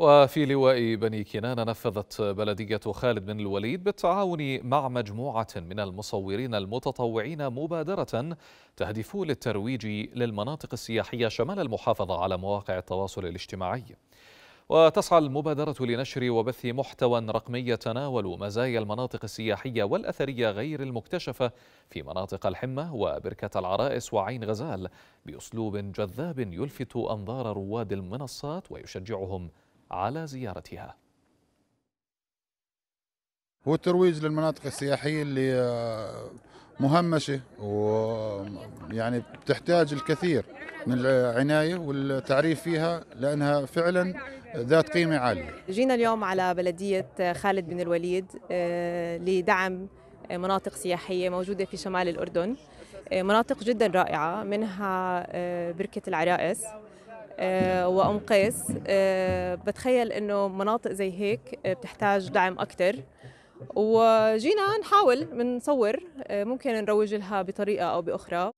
وفي لواء بني كنانة نفذت بلدية خالد بن الوليد بالتعاون مع مجموعة من المصورين المتطوعين مبادرة تهدف للترويج للمناطق السياحية شمال المحافظة على مواقع التواصل الاجتماعي وتسعى المبادرة لنشر وبث محتوى رقمي يتناول مزايا المناطق السياحية والأثرية غير المكتشفة في مناطق الحمة وبركة العرائس وعين غزال بأسلوب جذاب يلفت أنظار رواد المنصات ويشجعهم على زيارتها هو الترويج للمناطق السياحية اللي آه، مهمشة ويعني بتحتاج الكثير من العناية والتعريف فيها لأنها فعلا ذات قيمة عالية جينا اليوم على بلدية خالد بن الوليد آه، لدعم مناطق سياحية موجودة في شمال الأردن آه، مناطق جدا رائعة منها بركة العرائس آه، وأم قيس آه، بتخيل إنه مناطق زي هيك آه، بتحتاج دعم أكثر وجينا نحاول نصور ممكن نروج لها بطريقة أو بأخرى